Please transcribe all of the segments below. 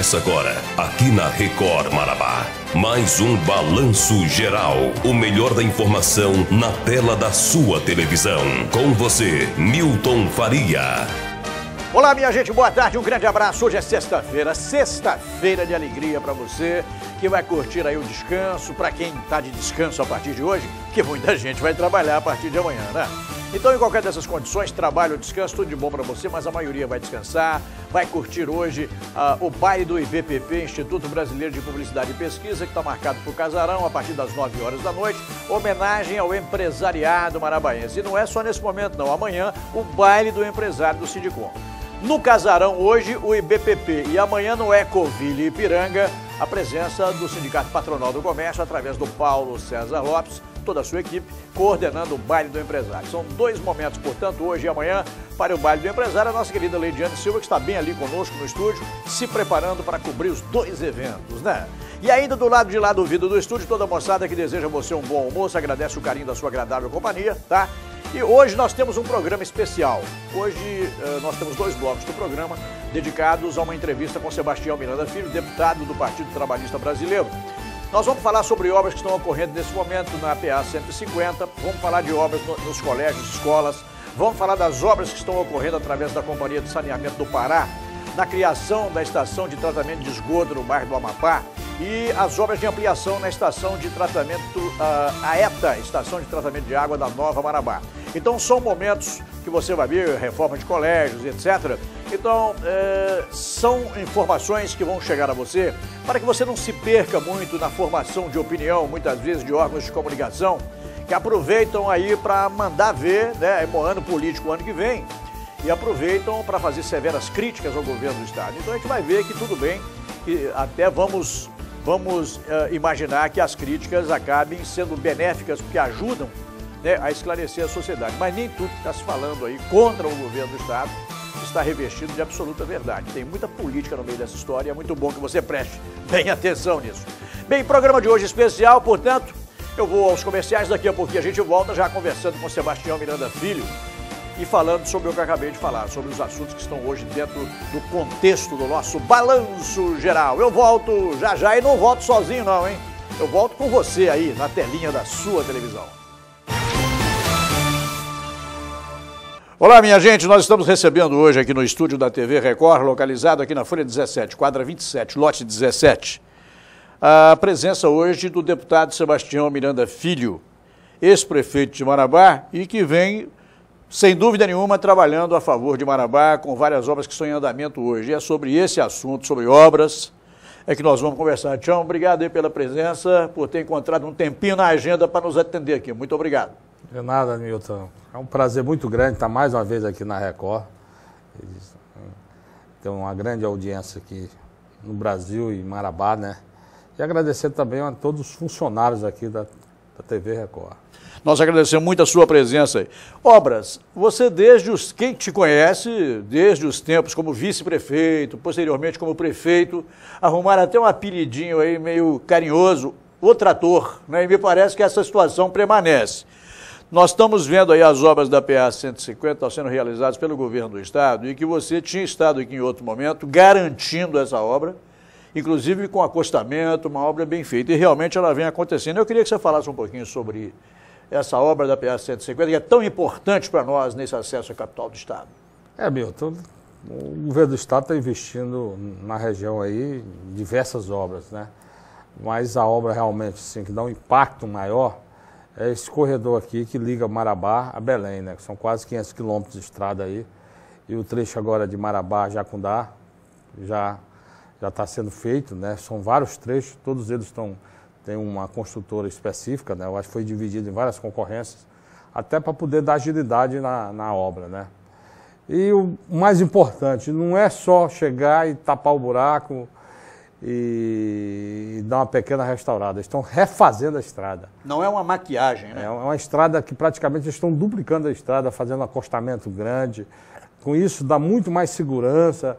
Começa agora, aqui na Record Marabá, mais um Balanço Geral. O melhor da informação na tela da sua televisão. Com você, Milton Faria. Olá, minha gente, boa tarde, um grande abraço. Hoje é sexta-feira, sexta-feira de alegria para você que vai curtir aí o descanso. Para quem está de descanso a partir de hoje, que muita gente vai trabalhar a partir de amanhã, né? Então, em qualquer dessas condições, trabalho, descanso, tudo de bom para você, mas a maioria vai descansar, vai curtir hoje uh, o baile do IBPP, Instituto Brasileiro de Publicidade e Pesquisa, que está marcado para o Casarão a partir das 9 horas da noite, homenagem ao empresariado marabaense. E não é só nesse momento, não. Amanhã, o baile do empresário do Sindicom. No Casarão hoje, o IBPP e amanhã no Ecoville Ipiranga, a presença do Sindicato Patronal do Comércio através do Paulo César Lopes, toda a sua equipe, coordenando o baile do empresário. São dois momentos, portanto, hoje e amanhã, para o baile do empresário, a nossa querida Leidiane Silva, que está bem ali conosco no estúdio, se preparando para cobrir os dois eventos, né? E ainda do lado de lá do vidro do estúdio, toda a moçada que deseja você um bom almoço, agradece o carinho da sua agradável companhia, tá? E hoje nós temos um programa especial. Hoje eh, nós temos dois blocos do programa dedicados a uma entrevista com Sebastião Miranda Filho, deputado do Partido Trabalhista Brasileiro. Nós vamos falar sobre obras que estão ocorrendo nesse momento na PA 150, vamos falar de obras nos colégios, escolas, vamos falar das obras que estão ocorrendo através da Companhia de Saneamento do Pará, na criação da estação de tratamento de esgoto no bairro do Amapá, e as obras de ampliação na estação de tratamento uh, ah, AETA, estação de tratamento de água da Nova Marabá. Então são momentos que você vai ver, reforma de colégios, etc. Então, é, são informações que vão chegar a você para que você não se perca muito na formação de opinião, muitas vezes de órgãos de comunicação, que aproveitam aí para mandar ver, né, é ano político o ano que vem, e aproveitam para fazer severas críticas ao governo do Estado. Então a gente vai ver que tudo bem, que até vamos vamos uh, imaginar que as críticas acabem sendo benéficas, porque ajudam né, a esclarecer a sociedade. Mas nem tudo que está se falando aí contra o governo do Estado está revestido de absoluta verdade. Tem muita política no meio dessa história e é muito bom que você preste bem atenção nisso. Bem, programa de hoje especial, portanto, eu vou aos comerciais, daqui a pouquinho a gente volta já conversando com Sebastião Miranda Filho, e falando sobre o que eu acabei de falar, sobre os assuntos que estão hoje dentro do contexto do nosso balanço geral. Eu volto já já e não volto sozinho não, hein? Eu volto com você aí na telinha da sua televisão. Olá, minha gente, nós estamos recebendo hoje aqui no estúdio da TV Record, localizado aqui na Folha 17, quadra 27, lote 17, a presença hoje do deputado Sebastião Miranda Filho, ex-prefeito de Marabá e que vem sem dúvida nenhuma, trabalhando a favor de Marabá, com várias obras que estão em andamento hoje. E é sobre esse assunto, sobre obras, é que nós vamos conversar. Tião, obrigado aí pela presença, por ter encontrado um tempinho na agenda para nos atender aqui. Muito obrigado. De nada, Milton. É um prazer muito grande estar mais uma vez aqui na Record. Hum, Tem uma grande audiência aqui no Brasil e em Marabá, né? E agradecer também a todos os funcionários aqui da, da TV Record. Nós agradecemos muito a sua presença aí. Obras, você desde os, quem te conhece, desde os tempos como vice-prefeito, posteriormente como prefeito, arrumaram até um apelidinho aí meio carinhoso, o trator, né? E me parece que essa situação permanece. Nós estamos vendo aí as obras da PA 150 sendo realizadas pelo governo do estado e que você tinha estado aqui em outro momento garantindo essa obra, inclusive com acostamento, uma obra bem feita. E realmente ela vem acontecendo. Eu queria que você falasse um pouquinho sobre essa obra da PA-150, que é tão importante para nós nesse acesso à capital do Estado? É, Milton, o governo do Estado está investindo na região aí diversas obras, né? Mas a obra realmente assim, que dá um impacto maior é esse corredor aqui que liga Marabá a Belém, né? Que são quase 500 quilômetros de estrada aí. E o trecho agora de Marabá a Jacundá já já está sendo feito, né? São vários trechos, todos eles estão tem uma construtora específica, né? Eu acho que foi dividido em várias concorrências, até para poder dar agilidade na, na obra, né? E o mais importante, não é só chegar e tapar o buraco e, e dar uma pequena restaurada. Estão refazendo a estrada. Não é uma maquiagem, né? É, é uma estrada que praticamente estão duplicando a estrada, fazendo acostamento grande. Com isso dá muito mais segurança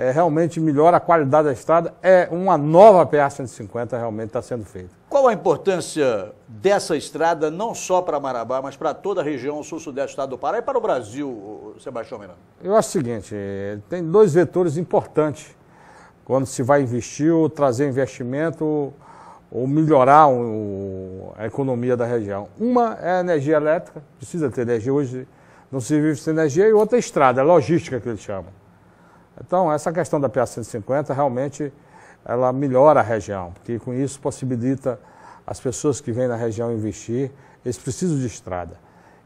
é, realmente melhora a qualidade da estrada. É uma nova PA-150 realmente está sendo feita. Qual a importância dessa estrada, não só para Marabá, mas para toda a região sul-sudeste do estado do Pará e para o Brasil, Sebastião Miranda? Eu acho o seguinte, eh, tem dois vetores importantes quando se vai investir ou trazer investimento ou melhorar o, a economia da região. Uma é a energia elétrica, precisa ter energia hoje, não se vive sem energia, e outra é a estrada, é a logística que eles chamam. Então, essa questão da PA-150 realmente ela melhora a região, porque com isso possibilita as pessoas que vêm na região investir, eles precisam de estrada.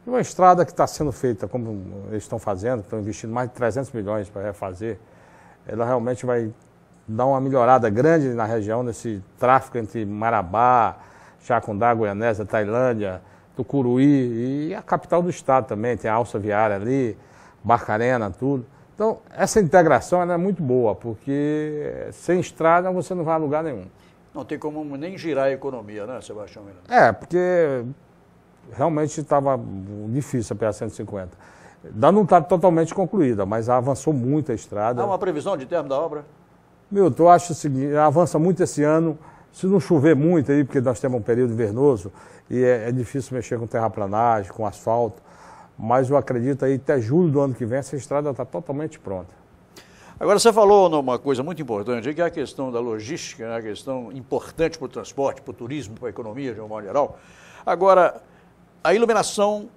E uma estrada que está sendo feita, como eles estão fazendo, estão investindo mais de 300 milhões para refazer, ela realmente vai dar uma melhorada grande na região, nesse tráfego entre Marabá, Chacundá Goianésia, Tailândia, Tucuruí e a capital do estado também, tem a alça viária ali, Barcarena, tudo. Então, essa integração é muito boa, porque sem estrada você não vai a lugar nenhum. Não tem como nem girar a economia, né, Sebastião? É, porque realmente estava difícil a PA-150. Ainda não está totalmente concluída, mas avançou muito a estrada. Há uma previsão de termo da obra? Meu, eu acho o seguinte, avança muito esse ano. Se não chover muito aí, porque nós temos um período invernoso, e é, é difícil mexer com terraplanagem, com asfalto, mas eu acredito aí até julho do ano que vem essa estrada está totalmente pronta. Agora você falou numa coisa muito importante, que é a questão da logística, né? a questão importante para o transporte, para o turismo, para a economia de um modo geral. Agora, a iluminação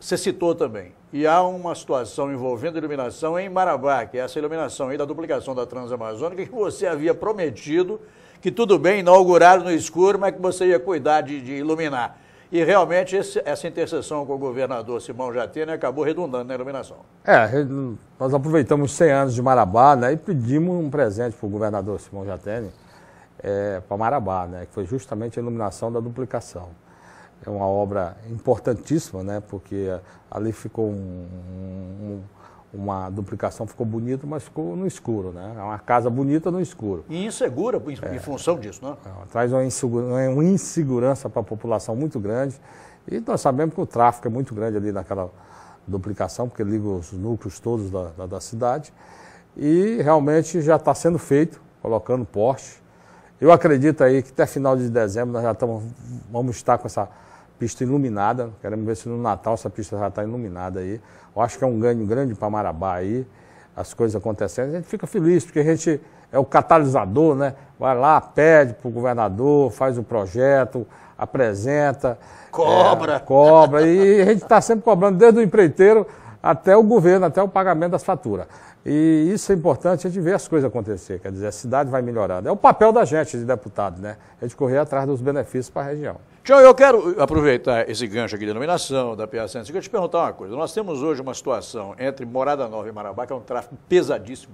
você citou também. E há uma situação envolvendo iluminação em Marabá, que é essa iluminação aí da duplicação da Transamazônica, que você havia prometido que tudo bem inaugurar no escuro, mas que você ia cuidar de, de iluminar. E realmente esse, essa interseção com o governador Simão Jatene acabou redundando na iluminação. É, nós aproveitamos 100 anos de Marabá né, e pedimos um presente para o governador Simão Jatene é, para Marabá, né, que foi justamente a iluminação da duplicação. É uma obra importantíssima, né, porque ali ficou um, um uma duplicação ficou bonita, mas ficou no escuro, né? É uma casa bonita no escuro. E insegura em, é, função disso, né? É, traz uma, insegura, uma insegurança para a população muito grande. E nós sabemos que o tráfego é muito grande ali naquela duplicação, porque liga os núcleos todos da, da, da cidade. E realmente já está sendo feito, colocando poste. Eu acredito aí que até final de dezembro nós já tamo, vamos estar com essa pista iluminada. Queremos ver se no Natal essa pista já está iluminada aí. Eu acho que é um ganho grande para Marabá aí, as coisas acontecendo. A gente fica feliz, porque a gente é o catalisador, né? Vai lá, pede para o governador, faz o projeto, apresenta. Cobra! É, cobra. E a gente está sempre cobrando desde o empreiteiro até o governo, até o pagamento das faturas. E isso é importante, a gente vê as coisas acontecer, quer dizer, a cidade vai melhorando. É o papel da gente, de deputado, né? É de correr atrás dos benefícios para a região. Tião, eu quero aproveitar esse gancho aqui de denominação da PA 150 e te perguntar uma coisa. Nós temos hoje uma situação entre Morada Nova e Marabá, que é um tráfego pesadíssimo,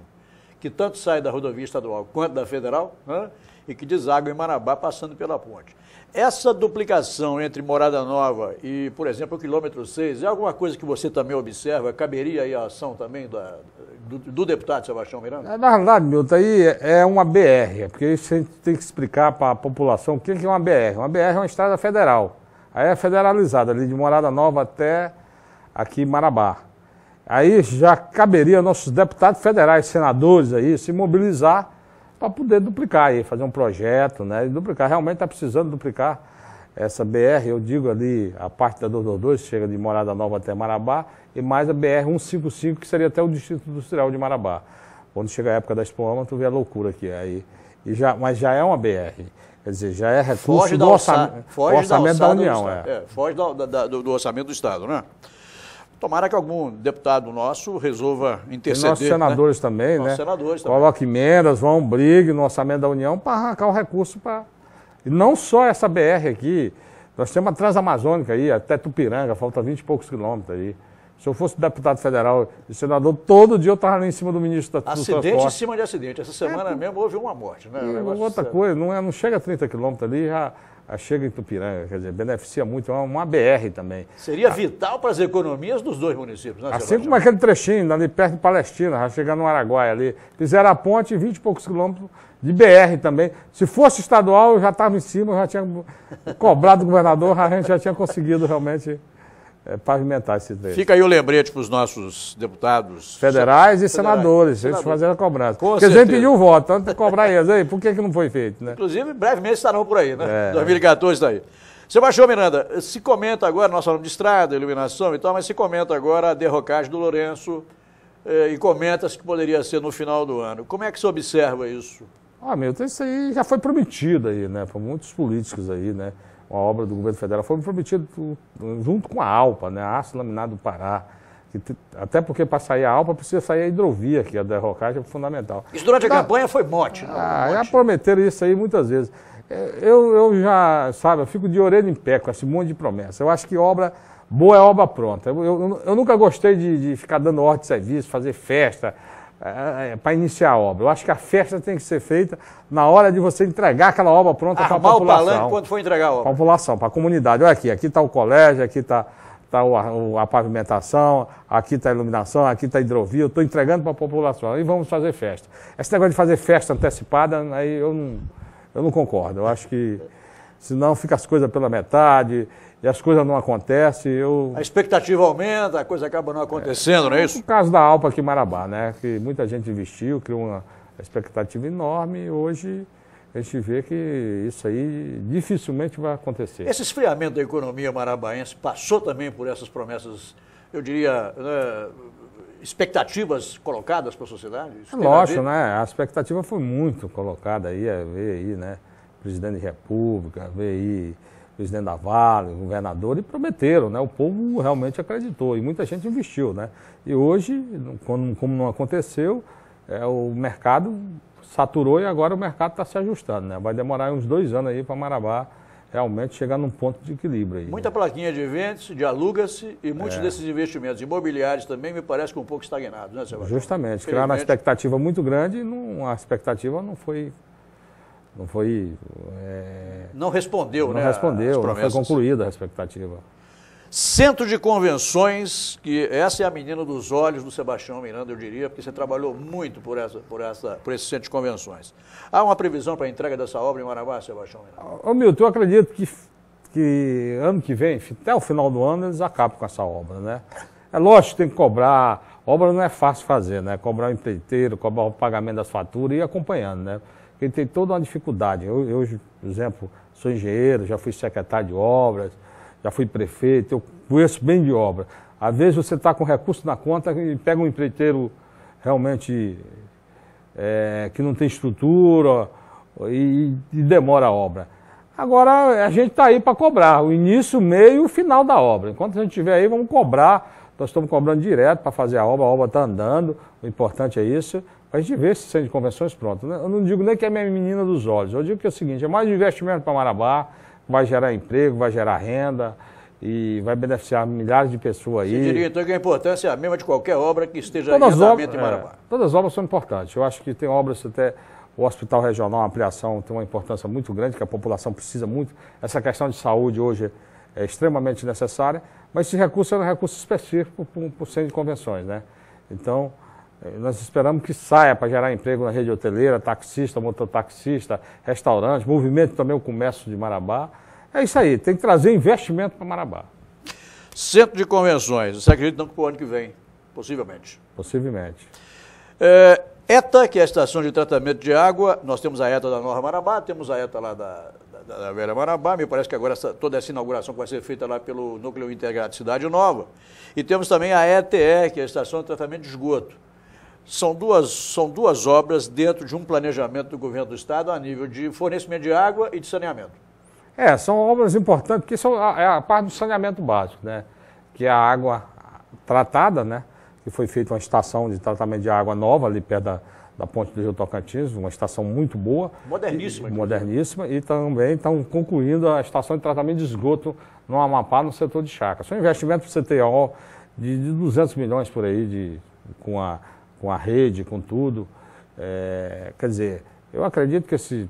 que tanto sai da rodovia estadual quanto da federal, né? e que deságua em Marabá passando pela ponte. Essa duplicação entre Morada Nova e, por exemplo, o quilômetro 6, é alguma coisa que você também observa? Caberia aí a ação também da, do, do, deputado Sebastião Miranda? É, na verdade, Milton, aí é, é uma BR, é porque isso a gente tem que explicar para a população o que é uma BR. Uma BR é uma estrada federal. Aí é federalizada, ali de Morada Nova até aqui em Marabá. Aí já caberia nossos deputados federais, senadores aí, se mobilizar para poder duplicar e fazer um projeto, né? E duplicar, realmente está precisando duplicar essa BR, eu digo ali, a parte da 222 chega de Morada Nova até Marabá, e mais a BR 155, que seria até o Distrito Industrial de Marabá. Quando chega a época da espuma, tu vê a loucura que é aí. E já, mas já é uma BR. Quer dizer, já é recurso foge do orçamento, orçamento da, União. É. É, foge do, da, do, do orçamento do Estado, né? Tomara que algum deputado nosso resolva interceder. E nossos né? senadores né? também, nossos né? senadores também. Coloque emendas, vão, brigue no orçamento da União para arrancar o recurso para. E não só essa BR aqui, nós temos a Transamazônica aí, até Tupiranga, falta 20 e poucos quilômetros aí. Se eu fosse deputado federal e senador, todo dia eu estava em cima do ministro da Acidente em cima de acidente. Essa semana é, mesmo houve uma morte, né? outra coisa, não, é, não chega a 30 quilômetros ali, já a ah, chega em Tupiranga, quer dizer, beneficia muito, é uma BR também. Seria a... Ah. vital para as economias dos dois municípios, né? Assim como aquele trechinho ali perto de Palestina, já chegando no Araguaia ali. Fizeram a ponte, 20 e poucos quilômetros de BR também. Se fosse estadual, eu já estava em cima, eu já tinha cobrado o governador, a gente já tinha conseguido realmente é, pavimentar esse trecho. Fica aí o lembrete para os nossos deputados federais e federais. senadores, Senador. eles fazerem a cobrança. Com Porque certeza. gente pediu o voto, tanto que cobrar eles aí, por que, que não foi feito? Né? Inclusive, brevemente estarão por aí, né? É. 2014 está aí. Sebastião Miranda, se comenta agora, nós falamos de estrada, iluminação e tal, mas se comenta agora a derrocagem do Lourenço eh, e comenta-se que poderia ser no final do ano. Como é que você observa isso? Ah, meu, isso aí já foi prometido aí, né? Por muitos políticos aí, né? uma obra do governo federal, foi prometido junto com a Alpa, né, a Aço Laminado do Pará. Até porque para sair a Alpa precisa sair a hidrovia, que a derrocagem é fundamental. Isso durante a campanha foi mote, né? Ah, mote. já prometeram isso aí muitas vezes. É, eu, eu já, sabe, eu fico de orelha em pé com esse monte de promessa. Eu acho que obra boa é obra pronta. Eu, eu, eu nunca gostei de, de ficar dando ordem de serviço, fazer festa, é, é, para iniciar a obra. Eu acho que a festa tem que ser feita na hora de você entregar aquela obra pronta para a população. o palanque quando for entregar a obra. Para a população, para a comunidade. Olha aqui, aqui está o colégio, aqui está tá, tá a pavimentação, aqui está a iluminação, aqui está a hidrovia, eu estou entregando para a população. E vamos fazer festa. Esse negócio de fazer festa antecipada, aí eu não, eu não concordo. Eu acho que senão fica as coisas pela metade e as coisas não acontecem. Eu... A expectativa aumenta, a coisa acaba não acontecendo, é, não é isso? O caso da Alpa aqui em Marabá, né? Que muita gente investiu, criou uma expectativa enorme e hoje a gente vê que isso aí dificilmente vai acontecer. Esse esfriamento da economia marabaense passou também por essas promessas, eu diria, né, expectativas colocadas para a sociedade? Isso é Lógico, né? A expectativa foi muito colocada aí, a ver aí, né? presidente de república, veio aí presidente da Vale, governador, e prometeram, né? O povo realmente acreditou e muita gente investiu, né? E hoje, quando, como não aconteceu, é, o mercado saturou e agora o mercado está se ajustando, né? Vai demorar uns dois anos aí para Marabá realmente chegar num ponto de equilíbrio. Aí, Muita né? plaquinha de eventos, de aluga-se e muitos é. desses investimentos imobiliários também me parece que um pouco estagnados, né, Sebastião? Justamente, criaram uma expectativa muito grande e não, a expectativa não foi não foi. É... Não respondeu, não né? Respondeu, não foi concluída a expectativa. Centro de Convenções, que essa é a menina dos olhos do Sebastião Miranda, eu diria, porque você trabalhou muito por, essa, por, essa, por esse Centro de Convenções. Há uma previsão para a entrega dessa obra em Marabá, Sebastião Miranda? Ô Milton, eu acredito que, que ano que vem, até o final do ano, eles acabam com essa obra, né? É lógico que tem que cobrar, obra não é fácil fazer, né? Cobrar o empreiteiro, cobrar o pagamento das faturas e ir acompanhando, né? ele tem toda uma dificuldade. Eu, eu, por exemplo, sou engenheiro, já fui secretário de obras, já fui prefeito, eu conheço bem de obra. Às vezes você está com recurso na conta e pega um empreiteiro realmente é, que não tem estrutura e, e, demora a obra. Agora a gente está aí para cobrar o início, o meio e o final da obra. Enquanto a gente estiver aí, vamos cobrar. Nós estamos cobrando direto para fazer a obra, a obra está andando, o importante é isso. A gente vê esse centro de convenções pronto. Eu não digo nem que é minha menina dos olhos. Eu digo que é o seguinte, é mais investimento para Marabá, vai gerar emprego, vai gerar renda e vai beneficiar milhares de pessoas aí. Você diria então que a importância é a mesma de qualquer obra que esteja todas em obras, em é, Marabá? É, todas as obras são importantes. Eu acho que tem obras até... O hospital regional, a ampliação, tem uma importância muito grande, que a população precisa muito. Essa questão de saúde hoje é extremamente necessária, mas esse recurso é um recurso específico para o centro de convenções. Né? Então, é, nós esperamos que saia para gerar emprego na rede hoteleira, taxista, mototaxista, restaurante, movimento também o comércio de Marabá. É isso aí, tem que trazer investimento para Marabá. Centro de convenções, você acredita então que para o ano que vem, possivelmente? Possivelmente. É, ETA, que é a estação de tratamento de água, nós temos a ETA da Nova Marabá, temos a ETA lá da, da, da Velha Marabá, me parece que agora essa, toda essa inauguração vai ser feita lá pelo Núcleo Integrado Cidade Nova. E temos também a ETE, que é a estação de tratamento de esgoto são duas, são duas obras dentro de um planejamento do governo do Estado a nível de fornecimento de água e de saneamento. É, são obras importantes, porque são a, é a parte do saneamento básico, né? Que é a água tratada, né? Que foi feita uma estação de tratamento de água nova ali perto da, da ponte do Rio Tocantins, uma estação muito boa. Moderníssima. E, moderníssima. E também estão concluindo a estação de tratamento de esgoto no Amapá, no setor de chácara. São investimentos para o CTO de, de 200 milhões por aí, de, com a com a rede, com tudo. É, quer dizer, eu acredito que esse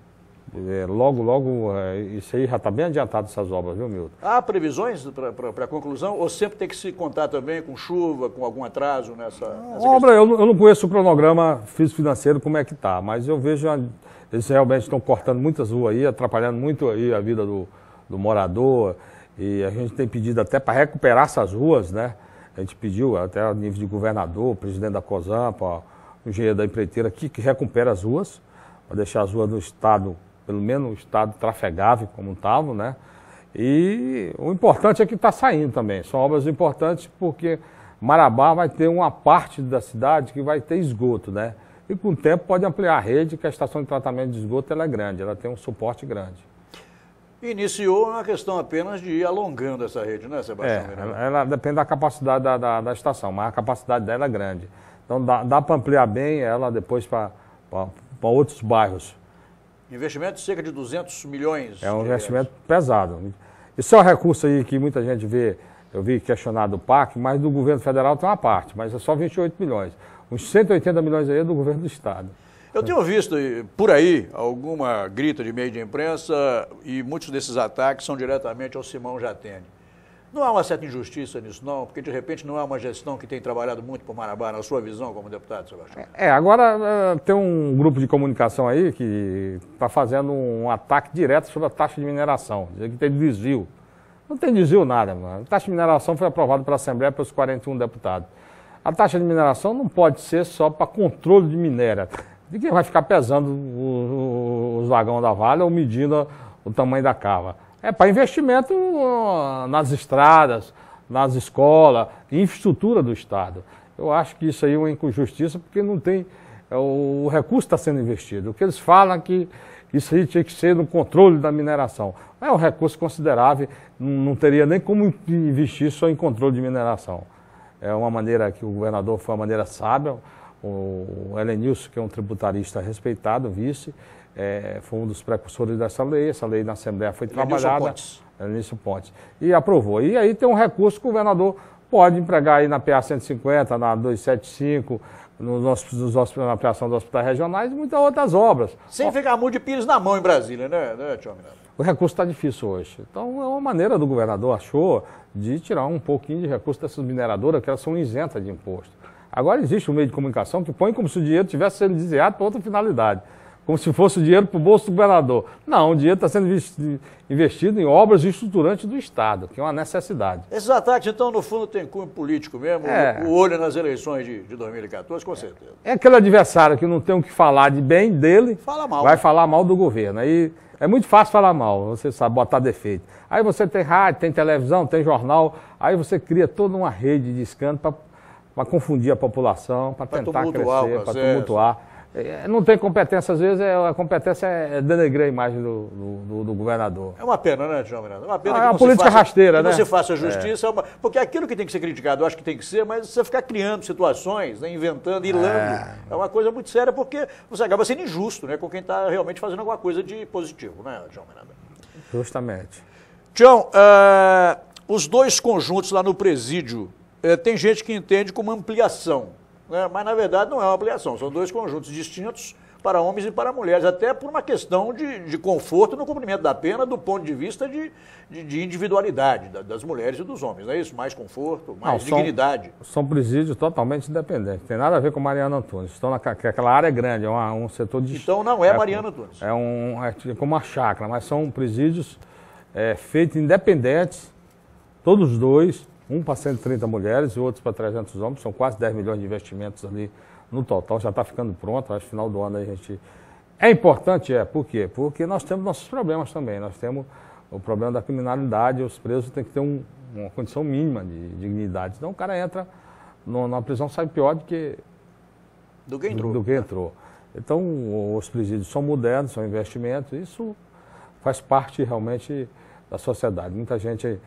é, logo, logo, é, isso aí já está bem adiantado essas obras, viu, Milton? Há previsões para a conclusão? Ou sempre tem que se contar também com chuva, com algum atraso nessa. nessa obra, eu, eu, não conheço o cronograma físico-financeiro como é que está, mas eu vejo. Eles realmente estão cortando muitas ruas aí, atrapalhando muito aí a vida do, do morador. E a gente tem pedido até para recuperar essas ruas, né? A gente pediu até a nível de governador, presidente da COSAMPA, engenheiro da empreiteira, que, que recupere as ruas, para deixar as ruas no estado, pelo menos o estado trafegável como estavam, né? E o importante é que está saindo também. São obras importantes porque Marabá vai ter uma parte da cidade que vai ter esgoto, né? E com o tempo pode ampliar a rede, que a estação de tratamento de esgoto ela é grande, ela tem um suporte grande iniciou uma questão apenas de ir alongando essa rede, né, Sebastião? É, ela, ela depende da capacidade da, da, da, estação, mas a capacidade dela é grande. Então dá, dá para ampliar bem ela depois para outros bairros. Investimento de cerca de 200 milhões. É um investimento reais. pesado. Isso é um recurso aí que muita gente vê, eu vi questionado o PAC, mas do governo federal tem uma parte, mas é só 28 milhões. Uns 180 milhões aí é do governo do estado. Eu tenho visto por aí alguma grita de meio de imprensa e muitos desses ataques são diretamente ao Simão Jatene. Não há uma certa injustiça nisso, não? Porque, de repente, não é uma gestão que tem trabalhado muito para Marabá, na sua visão como deputado, Sebastião? É, agora é, tem um grupo de comunicação aí que está fazendo um ataque direto sobre a taxa de mineração, dizendo que tem desvio. Não tem desvio nada, mano. A taxa de mineração foi aprovada pela Assembleia pelos 41 deputados. A taxa de mineração não pode ser só para controle de minério de quem vai ficar pesando os, os vagões da Vale ou medindo o tamanho da cava. É para investimento ah, nas estradas, nas escolas, infraestrutura do Estado. Eu acho que isso aí é uma injustiça, porque não tem. É, o recurso está sendo investido. O que eles falam é que isso aí tinha que ser no controle da mineração. É um recurso considerável, não teria nem como investir só em controle de mineração. É uma maneira que o governador foi uma maneira sábia, o Helenilson, que é um tributarista respeitado, vice, é, foi um dos precursores dessa lei. Essa lei na Assembleia foi Helenilson trabalhada. Pontes. Pontes. E aprovou. E aí tem um recurso que o governador pode empregar aí na PA 150, na 275, nos nossos, nos nossos, na criação dos hospitais regionais e muitas outras obras. Sem Ó, ficar muito de pires na mão em Brasília, né, né Tio O recurso está difícil hoje. Então, é uma maneira do governador, achou, de tirar um pouquinho de recurso dessas mineradoras, que elas são isentas de imposto. Agora existe um meio de comunicação que põe como se o dinheiro estivesse sendo desviado para outra finalidade, como se fosse o dinheiro para o bolso do governador. Não, o dinheiro está sendo investido em obras estruturantes do Estado, que é uma necessidade. Esses ataques, então, no fundo, têm cunho político mesmo, é. o olho nas eleições de, de 2014, com é. certeza. É aquele adversário que não tem o que falar de bem dele, Fala mal. vai falar mal do governo. Aí é muito fácil falar mal, você sabe, botar defeito. Aí você tem rádio, tem televisão, tem jornal, aí você cria toda uma rede de escândalo para para confundir a população, para tentar crescer, para tumultuar. É, não tem competência, às vezes é, a competência é denegrir a imagem do, do, do, governador. É uma pena, né, João Miranda? É uma pena ah, que é uma política faça, rasteira, que né? não se faça justiça. É. é uma, porque é aquilo que tem que ser criticado, eu acho que tem que ser, mas você ficar criando situações, né, inventando, hilando, é. é uma coisa muito séria, porque você acaba sendo injusto né, com quem está realmente fazendo alguma coisa de positivo, né, João Miranda? Justamente. Tião, uh, os dois conjuntos lá no presídio é, tem gente que entende como ampliação, né? mas na verdade não é uma ampliação, são dois conjuntos distintos para homens e para mulheres, até por uma questão de, de conforto no cumprimento da pena do ponto de vista de, de, de individualidade da, das mulheres e dos homens, não é isso? Mais conforto, mais não, dignidade. São, são, presídios totalmente independentes, tem nada a ver com Mariana Antunes, estão naquela área é grande, é uma, um setor de... Então não é, é Mariana Antunes. É, um, é como uma chácara, mas são presídios é, feitos independentes, todos dois, um para 130 mulheres e outros para 300 homens, são quase 10 milhões de investimentos ali no total, já está ficando pronto, acho que final do ano a gente... É importante, é, por quê? Porque nós temos nossos problemas também, nós temos o problema da criminalidade, os presos têm que ter um, uma condição mínima de dignidade, senão o cara entra na prisão, sai pior do que... Do que entrou. Do, do que entrou. Então, os presídios são modernos, são investimentos, isso faz parte realmente da sociedade. Muita gente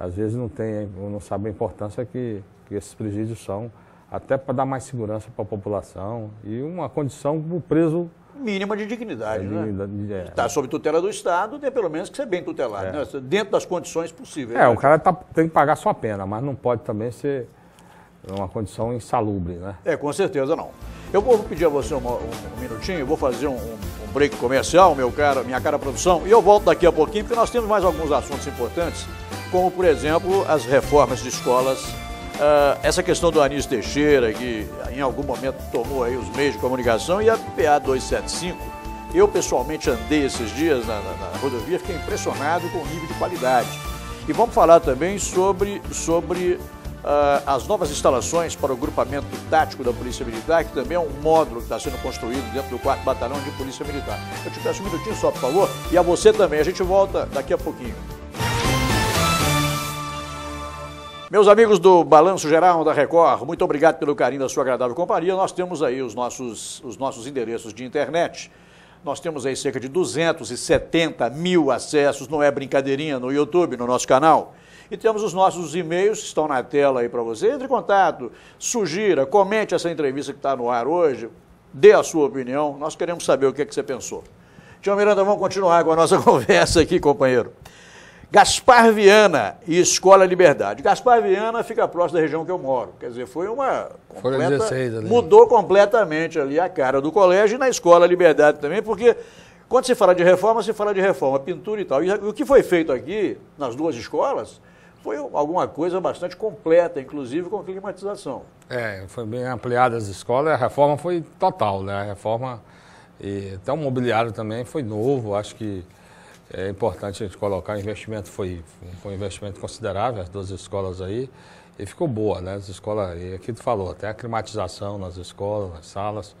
às vezes não tem, não sabe a importância que, que esses presídios são, até para dar mais segurança para a população e uma condição para o preso mínima de dignidade, é, né? Está é. sob tutela do Estado, tem pelo menos que ser bem tutelado, é. né? dentro das condições possíveis. É, né? o cara tá, tem que pagar sua pena, mas não pode também ser uma condição insalubre, né? É, com certeza não. Eu vou pedir a você um, um, minutinho, vou fazer um, um, break comercial, meu cara, minha cara produção, e eu volto daqui a pouquinho, porque nós temos mais alguns assuntos importantes como, por exemplo, as reformas de escolas, ah, essa questão do Anísio Teixeira, que em algum momento tomou aí os meios de comunicação, e a PA 275. Eu, pessoalmente, andei esses dias na, na, na rodovia, fiquei impressionado com o nível de qualidade. E vamos falar também sobre, sobre Uh, as novas instalações para o grupamento tático da Polícia Militar, que também é um módulo que está sendo construído dentro do 4 Batalhão de Polícia Militar. Eu te peço um minutinho só, por favor, e a você também. A gente volta daqui a pouquinho. Meus amigos do Balanço Geral da Record, muito obrigado pelo carinho da sua agradável companhia. Nós temos aí os nossos, os nossos endereços de internet. Nós temos aí cerca de 270 mil acessos, não é brincadeirinha, no YouTube, no nosso canal. E temos os nossos e-mails que estão na tela aí para você. Entre em contato, sugira, comente essa entrevista que está no ar hoje, dê a sua opinião. Nós queremos saber o que, é que você pensou. Tião Miranda, vamos continuar com a nossa conversa aqui, companheiro. Gaspar Viana e Escola Liberdade. Gaspar Viana fica próximo da região que eu moro. Quer dizer, foi uma. Completa, 16, ali. Né? Mudou completamente ali a cara do colégio e na Escola Liberdade também, porque quando se fala de reforma, se fala de reforma, pintura e tal. E o que foi feito aqui, nas duas escolas, foi alguma coisa bastante completa, inclusive com a climatização. É, foi bem ampliada as escolas, a reforma foi total, né? A reforma. E até o mobiliário também foi novo, acho que é importante a gente colocar, o investimento foi, foi um investimento considerável, as duas escolas aí, e ficou boa, né? As escolas, e aqui tu falou, até a climatização nas escolas, nas salas.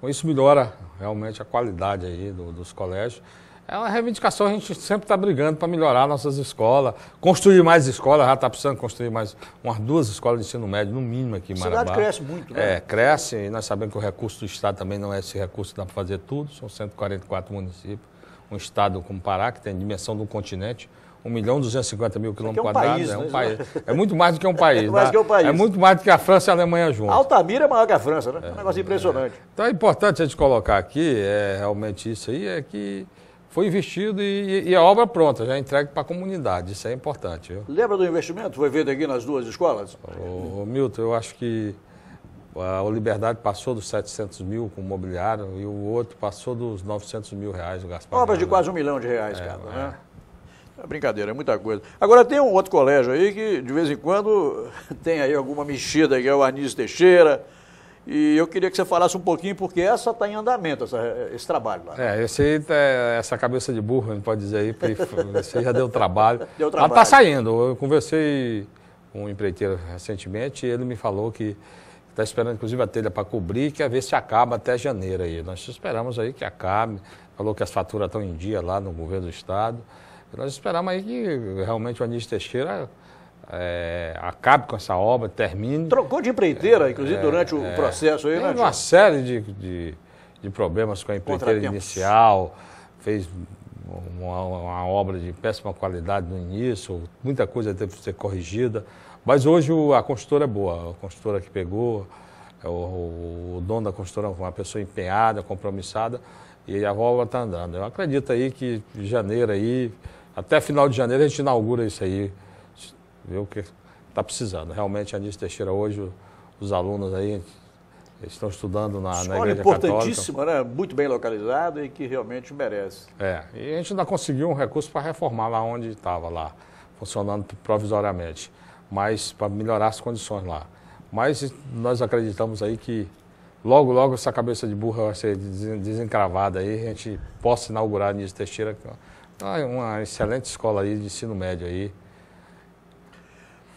Com isso melhora realmente a qualidade aí do, dos colégios. É uma reivindicação, a gente sempre está brigando para melhorar nossas escolas, construir mais escolas, já está precisando construir mais umas duas escolas de ensino médio, no mínimo aqui em Maranhão. A cidade cresce muito, né? É, cresce, e nós sabemos que o recurso do Estado também não é esse recurso que dá para fazer tudo, são 144 municípios um estado como Pará, que tem a dimensão de um continente, 1 milhão e 250 mil quilômetros é um quadrados. País, é, um né? país, é muito mais do que um país. É, mais né? do que um país. é muito mais do que a França e a Alemanha juntos. Altamira é maior que a França, né? É, é um negócio impressionante. Então é importante a gente colocar aqui, é, realmente isso aí, é que foi investido e, e a obra pronta, já é entregue para a comunidade. Isso é importante. Viu? Lembra do investimento? Foi feito aqui nas duas escolas? Ô, Milton, eu acho que a Liberdade passou dos 700 mil com o mobiliário e o outro passou dos 900 mil reais, o Gaspar. Obras de quase um milhão de reais é, é. né? É brincadeira, é muita coisa. Agora tem um outro colégio aí que de vez em quando tem aí alguma mexida, que é o Anísio Teixeira. E eu queria que você falasse um pouquinho, porque essa está em andamento, essa, esse trabalho lá. É, esse, tá, essa cabeça de burro, a gente pode dizer aí, você já deu trabalho. Deu tá trabalho. Ela está saindo. Eu conversei com um empreiteiro recentemente e ele me falou que Está esperando, inclusive, a telha para cobrir, quer ver se acaba até janeiro aí. Nós esperamos aí que acabe. Falou que as faturas estão em dia lá no governo do Estado. Nós esperamos aí que realmente o Anísio Teixeira é, acabe com essa obra, termine. Trocou de empreiteira, é, inclusive, é, durante o é, processo aí, tem né? Uma série de, de, de, problemas com a empreiteira inicial, fez uma, uma obra de péssima qualidade no início, muita coisa teve que ser corrigida. Mas hoje a consultora é boa, a consultora que pegou, é o, dono da consultora é uma pessoa empenhada, compromissada, e a válvula está andando. Eu acredito aí que janeiro aí, até final de janeiro a gente inaugura isso aí, ver o que está precisando. Realmente a Anísio Teixeira hoje, os alunos aí estão estudando na, Escola na Igreja importantíssima, Católica. né? muito bem localizada e que realmente merece. É, e a gente ainda conseguiu um recurso para reformar lá onde estava lá, funcionando provisoriamente mas para melhorar as condições lá. Mas nós acreditamos aí que logo, logo essa cabeça de burra vai ser desencravada aí, a gente possa inaugurar Teixeira, que é uma excelente escola aí de ensino médio aí.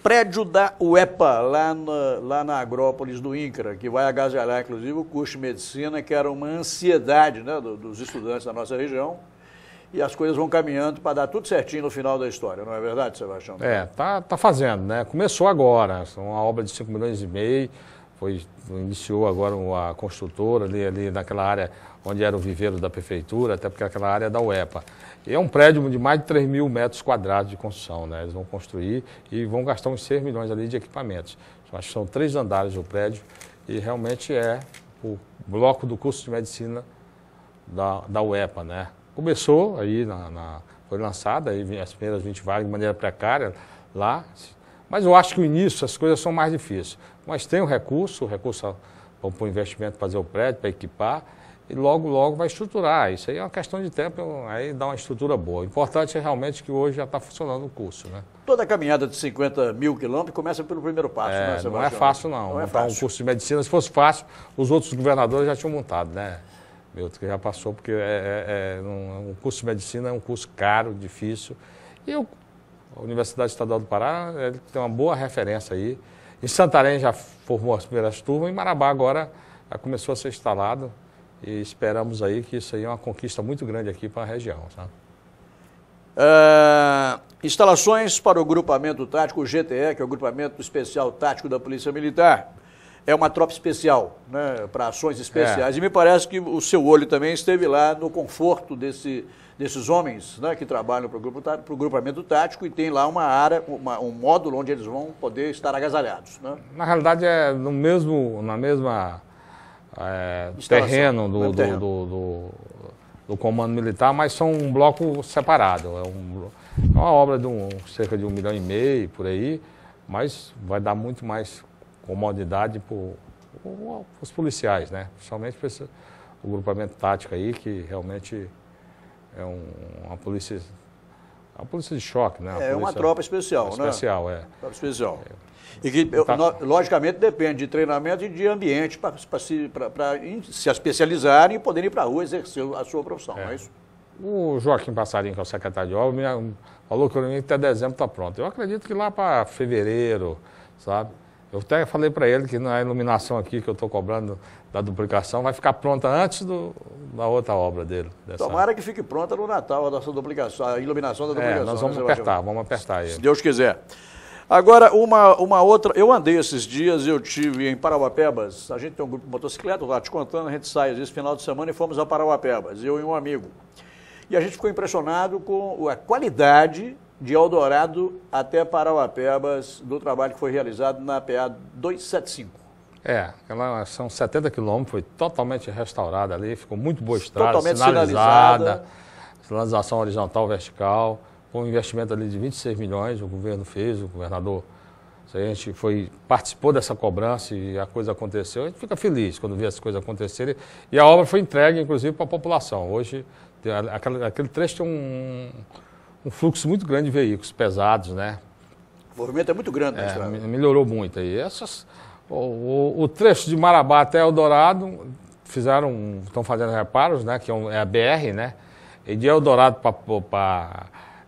Prédio da UEPA, lá na, lá na Agrópolis do INCRA, que vai agasalhar, inclusive, o curso de medicina, que era uma ansiedade né, dos estudantes da nossa região e as coisas vão caminhando para dar tudo certinho no final da história, não é verdade, Sebastião? É, tá, tá fazendo, né? Começou agora, uma obra de 5 milhões e meio, foi, iniciou agora a construtora ali, ali naquela área onde era o viveiro da prefeitura, até porque é aquela área é da UEPA. E é um prédio de mais de 3 mil metros quadrados de construção, né? Eles vão construir e vão gastar uns 6 milhões ali de equipamentos. Acho que são três andares o prédio e realmente é o bloco do curso de medicina da, da UEPA, né? Começou aí, na, na, foi lançada aí as primeiras 20 vagas de maneira precária lá, mas eu acho que o início as coisas são mais difíceis. Mas tem o recurso, o recurso para o investimento, fazer o prédio, para equipar, e logo, logo vai estruturar. Isso aí é uma questão de tempo, aí dá uma estrutura boa. O importante é realmente que hoje já está funcionando o curso. Né? Toda caminhada de 50 mil quilômetros começa pelo primeiro passo, é, né, Não é fácil, não. Não é fácil. Um curso de medicina, se fosse fácil, os outros governadores já tinham montado, né? meu, que já passou, porque é, é, é, é um, curso de medicina é um curso caro, difícil. E eu, a Universidade Estadual do Pará é, tem uma boa referência aí. Em Santarém já formou as primeiras turmas, em Marabá agora começou a ser instalado e esperamos aí que isso aí é uma conquista muito grande aqui para a região. tá? Uh, instalações para o grupamento tático GTE, que é o grupamento especial tático da Polícia Militar é uma tropa especial, né, para ações é. especiais. É. E me parece que o seu olho também esteve lá no conforto desse, desses homens né, que trabalham para o grupo, tá, grupamento tático e tem lá uma área, uma, um módulo onde eles vão poder estar agasalhados. Né? Na realidade, é no mesmo, na mesma é, terreno, do, do, Do, do, comando militar, mas são um bloco separado. É, um, é uma obra de um, cerca de um milhão e meio, por aí, mas vai dar muito mais comodidade para os policiais, né? Principalmente para esse grupamento tático aí, que realmente é um, uma polícia. É a polícia de choque, né? É, é uma tropa especial, né? Especial, é. Tropa especial. É. E que, tá. logicamente, depende de treinamento e de ambiente para se, se especializarem e poderem ir para a rua exercer a sua profissão, é, é isso? O Joaquim Passarinho, que é o secretário de obra, falou que até dezembro está pronto. Eu acredito que lá para fevereiro, sabe? Eu até falei para ele que é a iluminação aqui que eu estou cobrando da duplicação vai ficar pronta antes do, da outra obra dele. Dessa... Tomara que fique pronta no Natal a nossa duplicação, a iluminação da é, duplicação. É, nós né, vamos né, apertar, vamos apertar ele. Se Deus quiser. Agora, uma, uma outra. Eu andei esses dias, eu tive em Parauapebas. A gente tem um grupo de motocicleta, lá te contando, a gente sai às vezes final de semana e fomos a Parauapebas, eu e um amigo. E a gente ficou impressionado com a qualidade de Eldorado até Parauapebas, do trabalho que foi realizado na PA 275. É, são 70 quilômetros, foi totalmente restaurada ali, ficou muito boa estrada, totalmente sinalizada, sinalizada. sinalização horizontal, vertical, com um investimento ali de 26 milhões, o governo fez, o governador, a gente foi, participou dessa cobrança e a coisa aconteceu, a gente fica feliz quando vê as coisas acontecerem, e a obra foi entregue, inclusive, para a população. Hoje, aquele, aquele trecho tem um um fluxo muito grande de veículos pesados, né? O movimento é muito grande na é, estrada. Melhorou muito aí. Essas, o, o, o, trecho de Marabá até Eldorado fizeram, estão fazendo reparos, né? Que é, um, é a BR, né? E de Eldorado para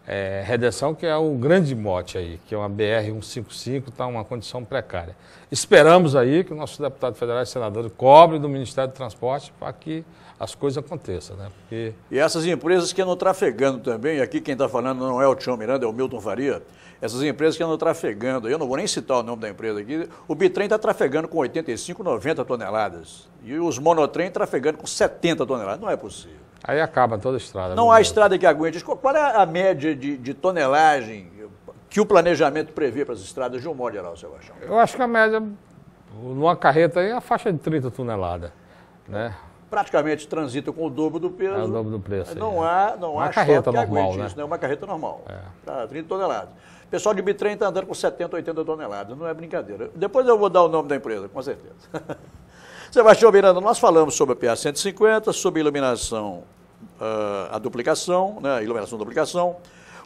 é, Redenção, que é o grande mote aí, que é uma BR-155, está uma condição precária. Esperamos aí que o nosso deputado federal e senador cobre do Ministério do Transporte para que as coisas aconteçam, né? Porque... E essas empresas que andam trafegando também, aqui quem está falando não é o Tião Miranda, é o Milton Faria, essas empresas que andam trafegando, eu não vou nem citar o nome da empresa aqui, o Bitrem está trafegando com 85, 90 toneladas e os monotrem trafegando com 70 toneladas, não é possível. Aí acaba toda a estrada. Não né? há Deus. estrada que aguente. Qual é a média de, de tonelagem que o planejamento prevê para as estradas de um modo geral, Sebastião? Eu acho que a média, numa carreta aí, é a faixa de 30 toneladas, né? praticamente transitam com o dobro do peso. É o dobro do preço. Não é. há, não uma há carreta que normal, aguente né? isso, né? Uma carreta normal, é. tá, 30 toneladas. O pessoal de bitrem está andando com 70, 80 toneladas, não é brincadeira. Depois eu vou dar o nome da empresa, com certeza. Sebastião Miranda, nós falamos sobre a PA-150, sobre iluminação, uh, a duplicação, né, iluminação duplicação,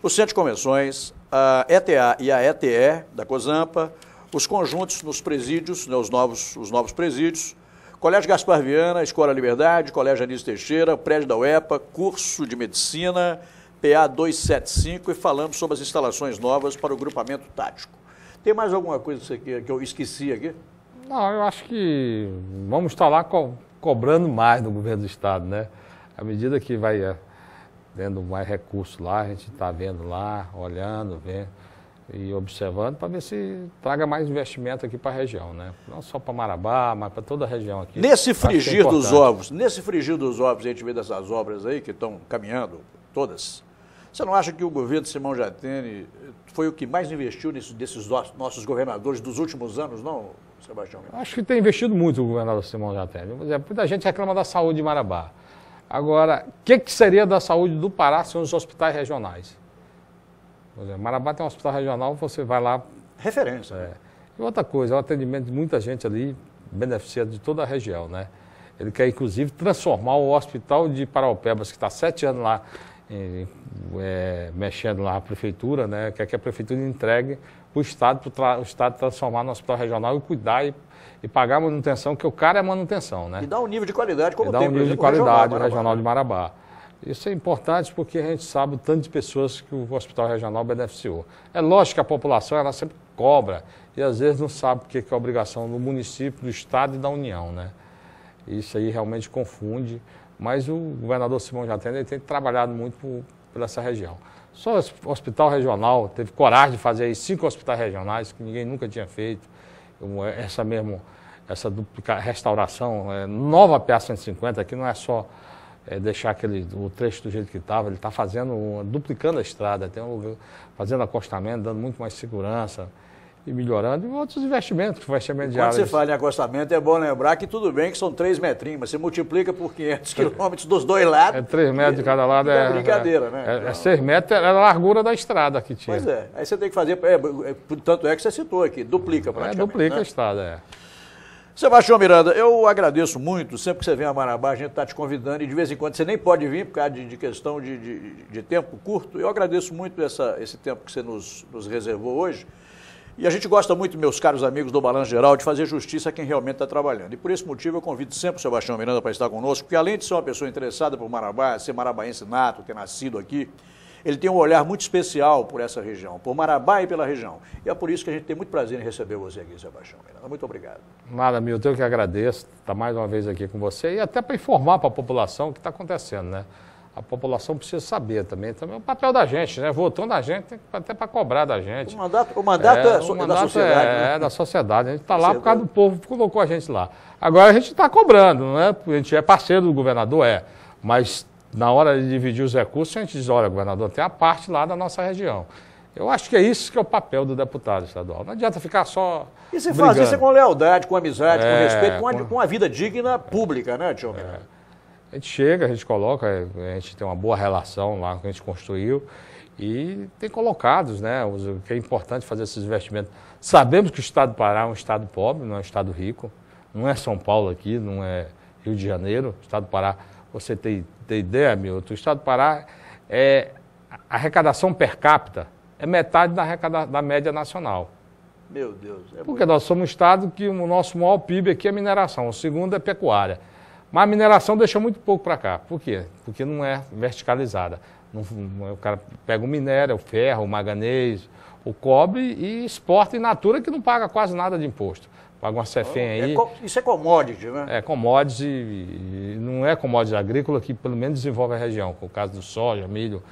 o centro de convenções, a ETA e a ETE da COSAMPA, os conjuntos nos presídios, né, os, novos, os novos presídios, Colégio Gaspar Viana, Escola Liberdade, Colégio Anísio Teixeira, Prédio da UEPA, curso de medicina, PA 275 e falamos sobre as instalações novas para o grupamento tático. Tem mais alguma coisa que, que eu esqueci aqui? Não, eu acho que vamos estar lá co cobrando mais do governo do Estado, né? À medida que vai é, tendo mais recurso lá, a gente está vendo lá, olhando, vendo e observando para ver se traga mais investimento aqui para a região, né? Não só para Marabá, mas para toda a região aqui. Nesse é frigir é dos ovos, nesse frigir dos ovos, a gente vê dessas obras aí que estão caminhando, todas. Você não acha que o governo de Simão Jatene foi o que mais investiu nesses, desses nossos governadores dos últimos anos, não, Sebastião? Acho que tem investido muito o governador Simão Jatene. Por exemplo, muita gente reclama da saúde de Marabá. Agora, o que, que seria da saúde do Pará sem os hospitais regionais? Marabá tem um hospital regional, você vai lá. Referência. É. E outra coisa, o é atendimento de muita gente ali, beneficia de toda a região, né? Ele quer, inclusive, transformar o hospital de Paraupebas, que está sete anos lá, em, é, mexendo lá na prefeitura, né? Quer que a prefeitura entregue para o Estado, para o Estado transformar no hospital regional e cuidar e, e, pagar a manutenção, que o cara é manutenção, né? E dá um nível de qualidade como e dá um nível de qualidade regional, regional de Marabá. Isso é importante porque a gente sabe o tanto de pessoas que o hospital regional beneficiou. É lógico que a população ela sempre cobra e às vezes não sabe o que é a obrigação do município, do estado e da União, né? Isso aí realmente confunde, mas o governador Simão Jatenda tem trabalhado muito por, por essa região. Só o hospital regional teve coragem de fazer aí cinco hospitais regionais que ninguém nunca tinha feito. É essa mesmo, essa duplica, restauração, é, nova PA 150, que não é só é, deixar aquele, o trecho do jeito que estava. Ele está fazendo, uma, duplicando a estrada, tem um fazendo acostamento, dando muito mais segurança e melhorando, e outros investimentos, investimento de áreas. Quando você fala em acostamento, é bom lembrar que tudo bem que são 3 metrinhos, mas você multiplica por 500 é. quilômetros dos dois lados. É 3 metros de cada lado. É, é brincadeira, é, né? É, então, é 6 metros, era é a largura da estrada que tinha. Pois é, aí você tem que fazer, é, é tanto é que você citou aqui, duplica praticamente. É, duplica né? a estrada, é. Sebastião Miranda, eu agradeço muito. Sempre que você vem a Marabá, a gente está te convidando e de vez em quando você nem pode vir por causa de, de questão de, de, de, tempo curto. Eu agradeço muito essa, esse tempo que você nos, nos reservou hoje. E a gente gosta muito, meus caros amigos do Balanço Geral, de fazer justiça a quem realmente está trabalhando. E por esse motivo eu convido sempre o Sebastião Miranda para estar conosco, porque além de ser uma pessoa interessada por Marabá, ser marabaense nato, ter nascido aqui, ele tem um olhar muito especial por essa região, por Marabá e pela região. E é por isso que a gente tem muito prazer em receber você aqui, Sebastião. Muito obrigado. Nada, Milton, eu que agradeço estar mais uma vez aqui com você e até para informar para a população o que está acontecendo, né? a população precisa saber também. Também é o papel da gente, né? Votando a gente, tem até para cobrar da gente. O mandato, o mandato é, é o é mandato da sociedade. É, né? é, da sociedade. A gente está lá por causa do povo que colocou a gente lá. Agora a gente está cobrando, né? A gente é parceiro do governador, é. Mas na hora de dividir os recursos, a gente diz, olha, governador, tem a parte lá da nossa região. Eu acho que é isso que é o papel do deputado estadual. Não adianta ficar só. E se faz isso é com lealdade, com amizade, é, com respeito, com a, com a, vida digna pública, né, Tio? É. A gente chega, a gente coloca, é, a gente tem uma boa relação lá que a gente construiu e tem colocados, né? O que é importante fazer esses investimentos. Sabemos que o Estado do Pará é um Estado pobre, não é um Estado rico. Não é São Paulo aqui, não é Rio de Janeiro. O Estado do Pará, você tem ter ideia, Milton, o estado do Pará é a arrecadação per capita é metade da, arrecada, da média nacional. Meu Deus. É Porque muito... nós somos um estado que o nosso maior PIB aqui é mineração, o segundo é pecuária. Mas a mineração deixa muito pouco para cá. Por quê? Porque não é verticalizada. Não, é, o cara pega o minério, o ferro, o manganês, o cobre e exporta em natura que não paga quase nada de imposto. Paga uma cefém é aí. É, isso é commodity, né? É commodity, não é commodity agrícola que pelo menos desenvolve a região, Com o caso do soja, milho.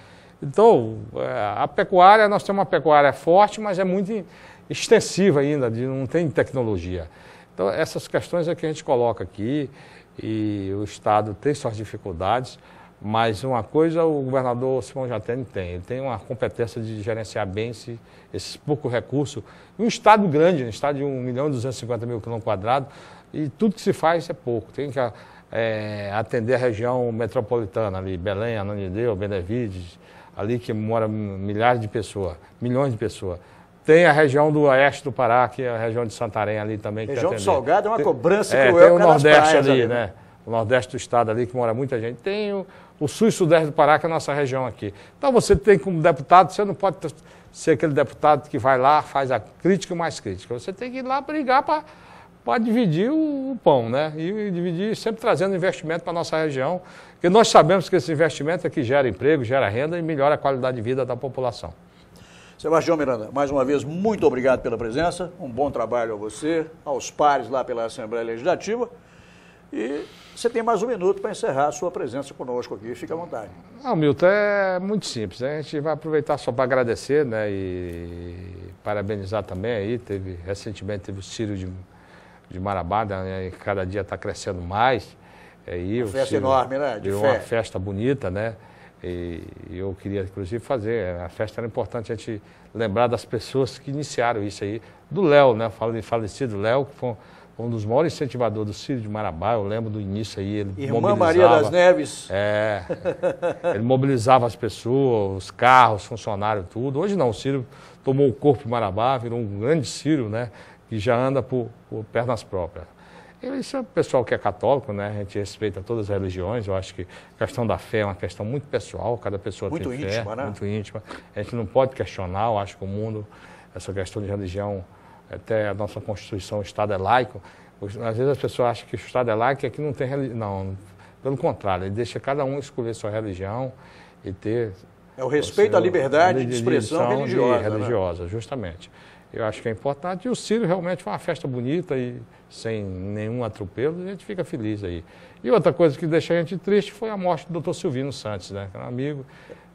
Então, é, a pecuária, nós temos uma pecuária forte, mas é muito extensiva ainda, não tem tecnologia. Então, essas questões é que a gente coloca aqui e o Estado tem suas dificuldades, mas uma coisa o governador Simão Jatene tem, ele tem uma competência de gerenciar bem esse, pouco recurso recursos. Um estado grande, um estado de 1 milhão e 250 mil quilômetros quadrados, e tudo que se faz é pouco. Tem que é, atender a região metropolitana ali, Belém, Ananideu, Benevides, ali que mora milhares de pessoas, milhões de pessoas. Tem a região do oeste do Pará, que é a região de Santarém ali também. Região do Salgado é uma cobrança tem, é, cruel. É, tem o Nordeste ali, ali, né? né? O Nordeste do estado ali, que mora muita gente. Tem o o sul e sudeste do Pará, que é a nossa região aqui. Então você tem como deputado, você não pode ser aquele deputado que vai lá, faz a crítica mais crítica. Você tem que ir lá brigar para dividir o, o, pão, né? E, e dividir, sempre trazendo investimento para a nossa região, porque nós sabemos que esse investimento é que gera emprego, gera renda e melhora a qualidade de vida da população. Sebastião Miranda, mais uma vez, muito obrigado pela presença. Um bom trabalho a você, aos pares lá pela Assembleia Legislativa. E você tem mais um minuto para encerrar a sua presença conosco aqui. Fica à vontade. Não, ah, Milton, é muito simples. Né? A gente vai aproveitar só para agradecer né? e parabenizar também. Aí teve, recentemente teve o Ciro de, de Marabá, né? cada dia está crescendo mais. Aí, é, uma festa Ciro, enorme, né? De uma festa bonita, né? E eu queria, inclusive, fazer. A festa era importante a gente lembrar das pessoas que iniciaram isso aí. Do Léo, né? Falecido Léo, que foi um um dos maiores incentivadores do Círio de Marabá, eu lembro do início aí, ele Irmã mobilizava... Maria das Neves. É, ele mobilizava as pessoas, os carros, funcionários, tudo. Hoje não, o Círio tomou o corpo de Marabá, virou um grande Círio, né, que já anda por, por pernas próprias. E isso é o pessoal que é católico, né, a gente respeita todas as religiões, eu acho que a questão da fé é uma questão muito pessoal, cada pessoa muito tem íntima, fé. Muito íntima, né? Muito íntima, a gente não pode questionar, eu acho que o mundo, essa questão de religião até a nossa Constituição, o Estado é laico. Às vezes as pessoas acham que o Estado é laico é e aqui não tem religião. Não, pelo contrário, ele deixa cada um escolher sua religião e ter é o respeito à liberdade de expressão religiosa. De, né? religiosa, justamente. Eu acho que é importante. E o Círio realmente foi uma festa bonita e sem nenhum atropelo, a gente fica feliz aí. E outra coisa que deixa a gente triste foi a morte do Dr. Silvino Santos, né? Que era é um amigo.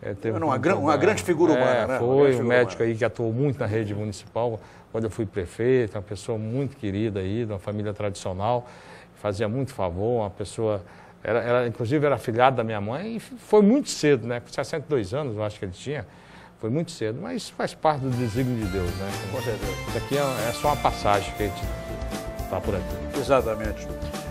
É, teve uma, um, gran, uma, grande figura é, humana, né? Foi um médico humana. aí que atuou muito na rede municipal, quando eu fui prefeito, é uma pessoa muito querida aí, de uma família tradicional, fazia muito favor, uma pessoa era, era, inclusive era afilhado da minha mãe e foi muito cedo, né? Com 62 anos, eu acho que ele tinha. Foi muito cedo, mas faz parte do desígnio de Deus, né? Com certeza. Isso aqui é, é só uma passagem que a gente está por aqui. Exatamente.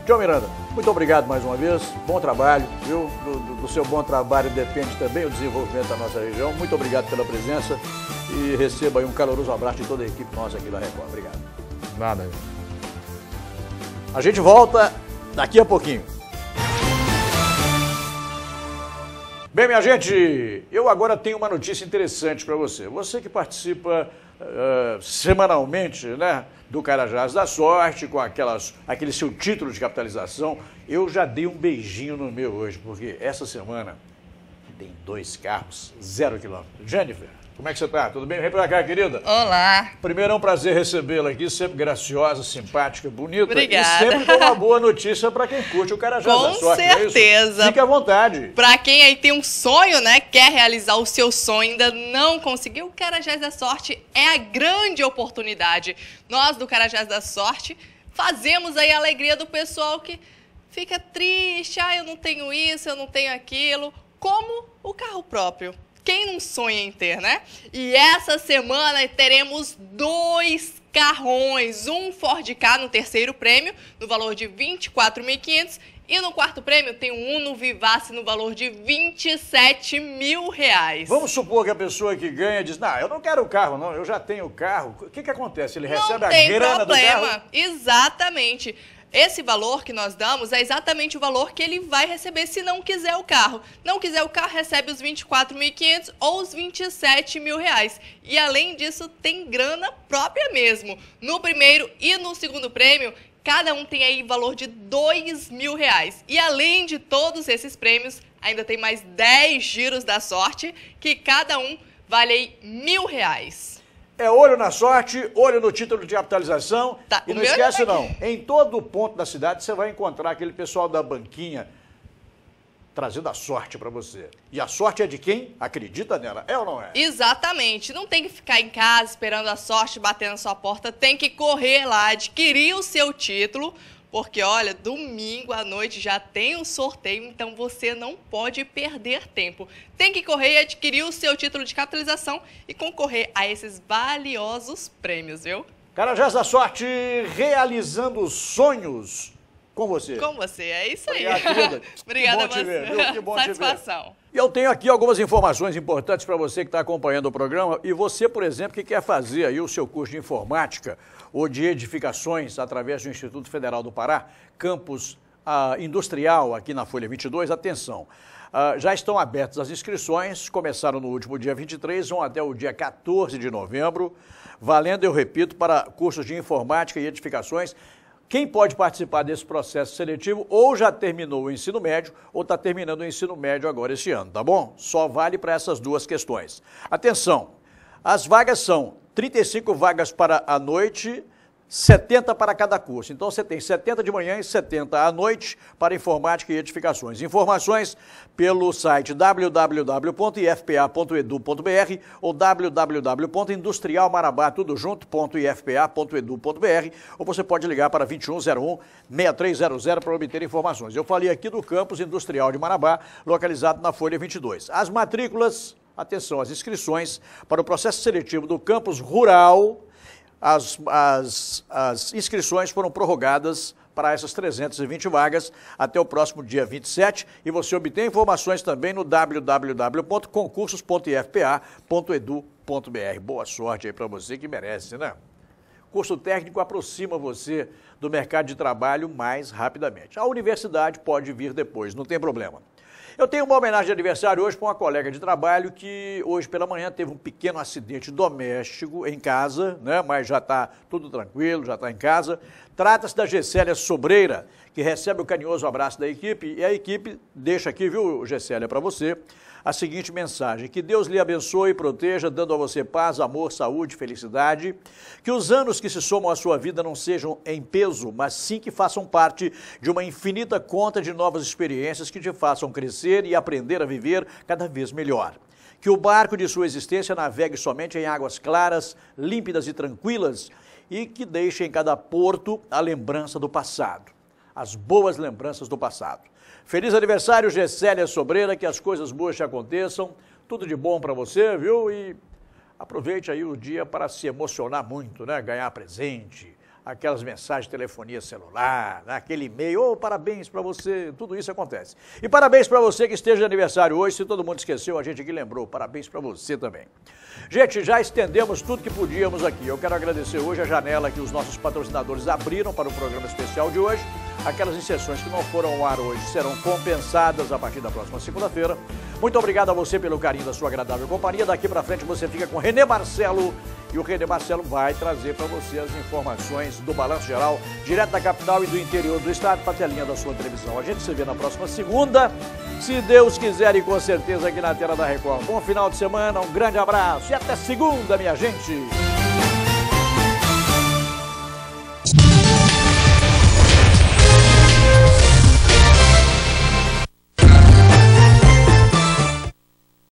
João Miranda, muito obrigado mais uma vez. Bom trabalho, viu? Do, do, do, seu bom trabalho depende também o desenvolvimento da nossa região. Muito obrigado pela presença e receba um caloroso abraço de toda a equipe nossa aqui da Record. Obrigado. Nada. A gente volta daqui a pouquinho. Bem, minha gente, eu agora tenho uma notícia interessante para você. Você que participa uh, semanalmente né, do Carajás da Sorte, com aquelas, aquele seu título de capitalização, eu já dei um beijinho no meu hoje, porque essa semana tem dois carros, zero quilômetro. Jennifer. Como é que você está? Tudo bem? Vem para cá, querida. Olá. Primeiro é um prazer recebê-la aqui, sempre graciosa, simpática, bonita. Obrigada. E sempre com uma boa notícia para quem curte o Carajás com da Sorte. Com é certeza. É Fique à vontade. Para quem aí tem um sonho, né, quer realizar o seu sonho, ainda não conseguiu, o Carajás da Sorte é a grande oportunidade. Nós do Carajás da Sorte fazemos aí a alegria do pessoal que fica triste, ah, eu não tenho isso, eu não tenho aquilo, como o carro próprio. Quem não sonha em ter, né? E essa semana teremos dois carrões, um Ford Ka no terceiro prêmio, no valor de 24.500 e no quarto prêmio tem um Uno Vivace no valor de 27 mil reais. Vamos supor que a pessoa que ganha diz, não, eu não quero o carro, não, eu já tenho o carro. O que, que acontece? Ele não recebe a grana problema. do carro? Não tem problema, exatamente. Esse valor que nós damos é exatamente o valor que ele vai receber se não quiser o carro. Não quiser o carro, recebe os 24.500 ou os 27 mil reais. E além disso, tem grana própria mesmo. No primeiro e no segundo prêmio, cada um tem aí valor de 2 mil reais. E além de todos esses prêmios, ainda tem mais 10 giros da sorte, que cada um vale aí mil reais é olho na sorte, olho no título de capitalização. Tá, e não esquece, tá não. Em todo ponto da cidade você vai encontrar aquele pessoal da banquinha trazendo a sorte para você. E a sorte é de quem acredita nela, é ou não é? Exatamente. Não tem que ficar em casa esperando a sorte bater na sua porta, tem que correr lá, adquirir o seu título porque, olha, domingo à noite já tem um sorteio, então você não pode perder tempo. Tem que correr e adquirir o seu título de capitalização e concorrer a esses valiosos prêmios, viu? Carajás é da Sorte, realizando sonhos com você. Com você, é isso aí. Obrigada, querida. Obrigada bom você. Ver, viu? Que bom Satisfação. E eu tenho aqui algumas informações importantes para você que está acompanhando o programa e você, por exemplo, que quer fazer aí o seu curso de informática ou de edificações através do Instituto Federal do Pará, campus ah, industrial aqui na Folha 22, atenção. Uh, já estão abertas as inscrições, começaram no último dia 23, vão até o dia 14 de novembro, valendo, eu repito, para cursos de informática e edificações quem pode participar desse processo seletivo ou já terminou o ensino médio ou está terminando o ensino médio agora este ano, tá bom? Só vale para essas duas questões. Atenção, as vagas são 35 vagas para a noite, 70 para cada curso. Então você tem 70 de manhã e 70 à noite para informática e edificações. Informações pelo site www.ifpa.edu.br ou www.industrialmarabatudojunto.ifpa.edu.br ou você pode ligar para 2101 6300 para obter informações. Eu falei aqui do campus industrial de Marabá, localizado na Folha 22. As matrículas, atenção, as inscrições para o processo seletivo do campus rural as, as, as inscrições foram prorrogadas para essas 320 vagas até o próximo dia 27 e você obtém informações também no www.concursos.ifpa.edu.br. Boa sorte aí para você que merece, né? Curso técnico aproxima você do mercado de trabalho mais rapidamente. A universidade pode vir depois, não tem problema. Eu tenho uma homenagem de aniversário hoje para uma colega de trabalho que hoje pela manhã teve um pequeno acidente doméstico em casa, né? mas já está tudo tranquilo, já está em casa. Trata-se da Gessélia Sobreira, que recebe o carinhoso abraço da equipe e a equipe deixa aqui, viu, Gessélia, para você a seguinte mensagem: Que Deus lhe abençoe e proteja, dando a você paz, amor, saúde, felicidade. Que os anos que se somam à sua vida não sejam em peso, mas sim que façam parte de uma infinita conta de novas experiências que te façam crescer e aprender a viver cada vez melhor que o barco de sua existência navegue somente em águas claras, límpidas e tranquilas, e que deixe em cada porto a lembrança do passado, as boas lembranças do passado. Feliz aniversário, Gessélia Sobreira, que as coisas boas te aconteçam. Tudo de bom para você, viu? E aproveite aí o dia para se emocionar muito, né? Ganhar presente, aquelas mensagens de telefonia celular, né, aquele e-mail, oh, parabéns para você, tudo isso acontece. E parabéns para você que esteja de aniversário hoje, se todo mundo esqueceu, a gente aqui lembrou, parabéns para você também. Gente, já estendemos tudo que podíamos aqui. Eu quero agradecer hoje a janela que os nossos patrocinadores abriram para o programa especial de hoje. Aquelas inserções que não foram ao ar hoje serão compensadas a partir da próxima segunda-feira. Muito obrigado a você pelo carinho da sua agradável companhia. Daqui para frente você fica com Renê Marcelo e o René Marcelo vai trazer para você as informações do Balanço Geral, direto da capital e do interior do estado, para a telinha da sua televisão. A gente se vê na próxima segunda, se Deus quiser e com certeza aqui na tela da Record. Bom final de semana, um grande abraço e até segunda, minha gente!